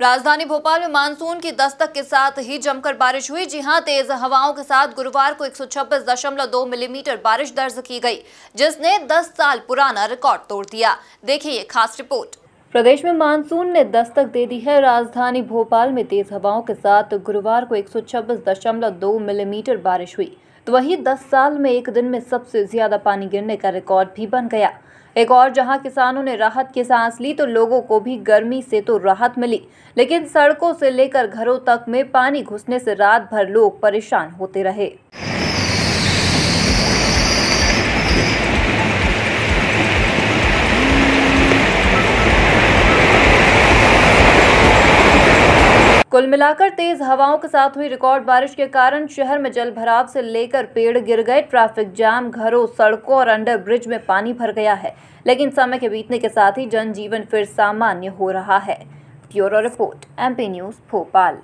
राजधानी भोपाल में मानसून की दस्तक के साथ ही जमकर बारिश हुई जी हां तेज हवाओं के साथ गुरुवार को 126.2 मिलीमीटर बारिश दर्ज की गई जिसने 10 साल पुराना रिकॉर्ड तोड़ दिया देखिए ये खास रिपोर्ट प्रदेश में मानसून ने दस्तक दे दी है राजधानी भोपाल में तेज हवाओं के साथ गुरुवार को 126.2 मिलीमीटर बारिश हुई तो वहीं दस साल में एक दिन में सबसे ज़्यादा पानी गिरने का रिकॉर्ड भी बन गया एक और जहां किसानों ने राहत की सांस ली तो लोगों को भी गर्मी से तो राहत मिली लेकिन सड़कों से लेकर घरों तक में पानी घुसने से रात भर लोग परेशान होते रहे कुल मिलाकर तेज हवाओं के साथ हुई रिकॉर्ड बारिश के कारण शहर में जल भराव से लेकर पेड़ गिर गए ट्रैफिक जाम घरों सड़कों और अंडर ब्रिज में पानी भर गया है लेकिन समय के बीतने के साथ ही जनजीवन फिर सामान्य हो रहा है bureau report MP news Bhopal